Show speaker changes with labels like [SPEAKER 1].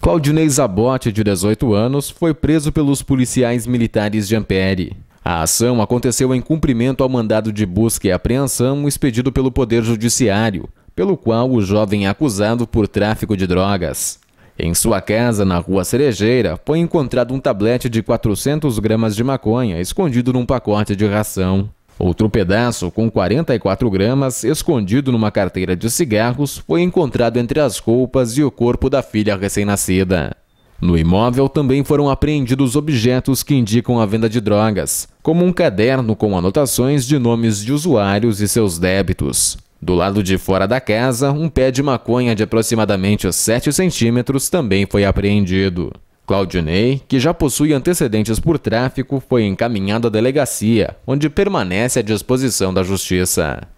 [SPEAKER 1] Claudinei Zabotti, de 18 anos, foi preso pelos policiais militares de Ampere. A ação aconteceu em cumprimento ao mandado de busca e apreensão expedido pelo Poder Judiciário, pelo qual o jovem é acusado por tráfico de drogas. Em sua casa, na Rua Cerejeira, foi encontrado um tablete de 400 gramas de maconha escondido num pacote de ração. Outro pedaço, com 44 gramas, escondido numa carteira de cigarros, foi encontrado entre as roupas e o corpo da filha recém-nascida. No imóvel também foram apreendidos objetos que indicam a venda de drogas, como um caderno com anotações de nomes de usuários e seus débitos. Do lado de fora da casa, um pé de maconha de aproximadamente 7 centímetros também foi apreendido. Claudinei, que já possui antecedentes por tráfico, foi encaminhado à delegacia, onde permanece à disposição da justiça.